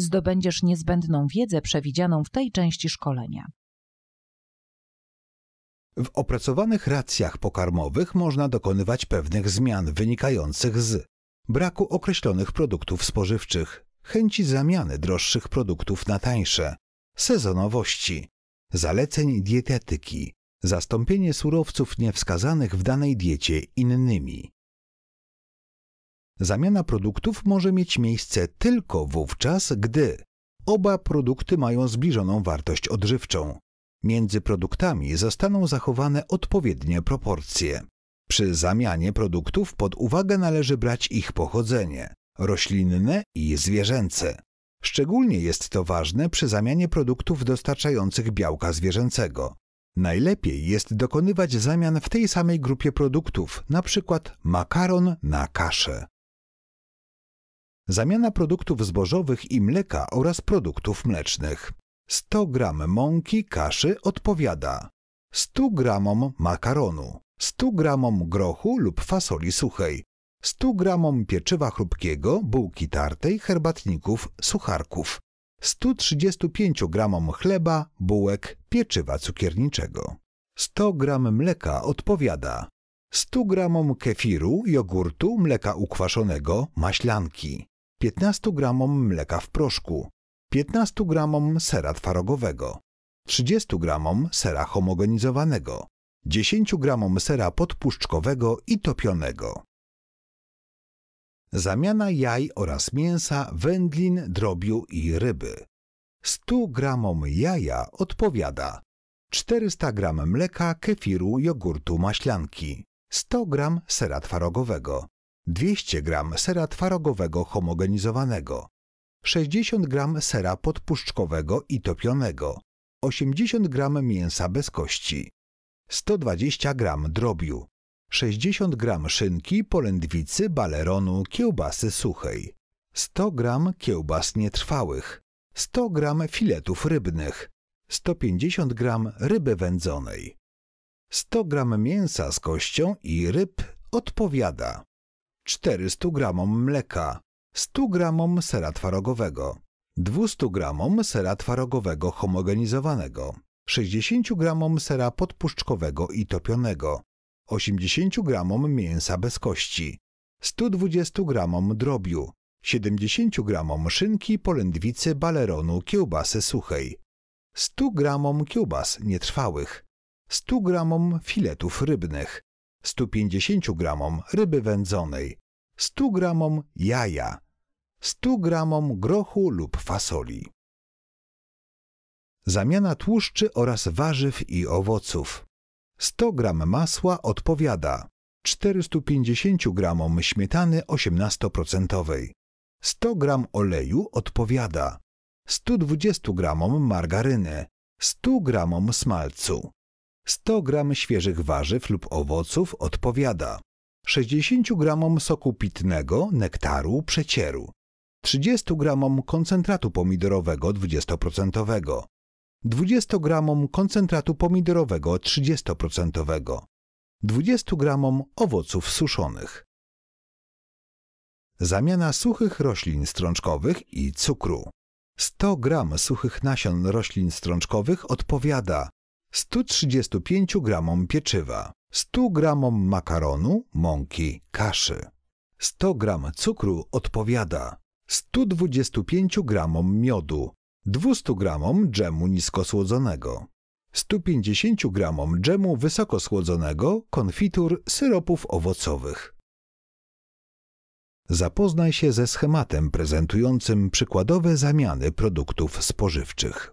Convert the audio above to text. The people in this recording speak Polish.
zdobędziesz niezbędną wiedzę przewidzianą w tej części szkolenia. W opracowanych racjach pokarmowych można dokonywać pewnych zmian wynikających z braku określonych produktów spożywczych, chęci zamiany droższych produktów na tańsze, sezonowości, zaleceń dietetyki, zastąpienie surowców niewskazanych w danej diecie innymi. Zamiana produktów może mieć miejsce tylko wówczas, gdy oba produkty mają zbliżoną wartość odżywczą. Między produktami zostaną zachowane odpowiednie proporcje. Przy zamianie produktów pod uwagę należy brać ich pochodzenie roślinne i zwierzęce. Szczególnie jest to ważne przy zamianie produktów dostarczających białka zwierzęcego. Najlepiej jest dokonywać zamian w tej samej grupie produktów, np. makaron na kaszę zamiana produktów zbożowych i mleka oraz produktów mlecznych. 100 gram mąki kaszy odpowiada 100 gramom makaronu, 100 gramom grochu lub fasoli suchej, 100 gramom pieczywa chrupkiego, bułki tartej, herbatników, sucharków, 135 gramom chleba, bułek, pieczywa cukierniczego. 100 gram mleka odpowiada 100 gramom kefiru, jogurtu, mleka ukwaszonego, maślanki, 15 gramom mleka w proszku, 15 gramom sera twarogowego, 30 gramom sera homogenizowanego, 10 gramom sera podpuszczkowego i topionego. Zamiana jaj oraz mięsa, wędlin, drobiu i ryby. 100 gramom jaja odpowiada 400 gram mleka, kefiru, jogurtu, maślanki, 100 gram sera twarogowego, 200 g sera twarogowego homogenizowanego, 60 g sera podpuszczkowego i topionego, 80 g mięsa bez kości, 120 g drobiu, 60 g szynki, polędwicy, baleronu, kiełbasy suchej, 100 g kiełbas nietrwałych, 100 g filetów rybnych, 150 g ryby wędzonej. 100 g mięsa z kością i ryb odpowiada 400 gramom mleka, 100 gramom sera twarogowego, 200 gramom sera twarogowego homogenizowanego, 60 gramom sera podpuszczkowego i topionego, 80 gramom mięsa bez kości, 120 gramom drobiu, 70 gramom szynki, polędwicy, baleronu, kiełbasy suchej, 100 gramom kiełbas nietrwałych, 100 gramom filetów rybnych, 150 gramom ryby wędzonej, 100 gramom jaja, 100 gramom grochu lub fasoli. Zamiana tłuszczy oraz warzyw i owoców. 100 gram masła odpowiada 450 gramom śmietany 18%, 100 gram oleju odpowiada 120 gramom margaryny, 100 gramom smalcu. 100 g świeżych warzyw lub owoców odpowiada 60 g soku pitnego, nektaru, przecieru, 30 g koncentratu pomidorowego 20%, 20 g koncentratu pomidorowego 30%, 20 g owoców suszonych. Zamiana suchych roślin strączkowych i cukru. 100 g suchych nasion roślin strączkowych odpowiada 135 g pieczywa, 100 g makaronu, mąki, kaszy. 100 g cukru odpowiada 125 g miodu, 200 g dżemu niskosłodzonego, 150 g dżemu wysokosłodzonego, konfitur, syropów owocowych. Zapoznaj się ze schematem prezentującym przykładowe zamiany produktów spożywczych.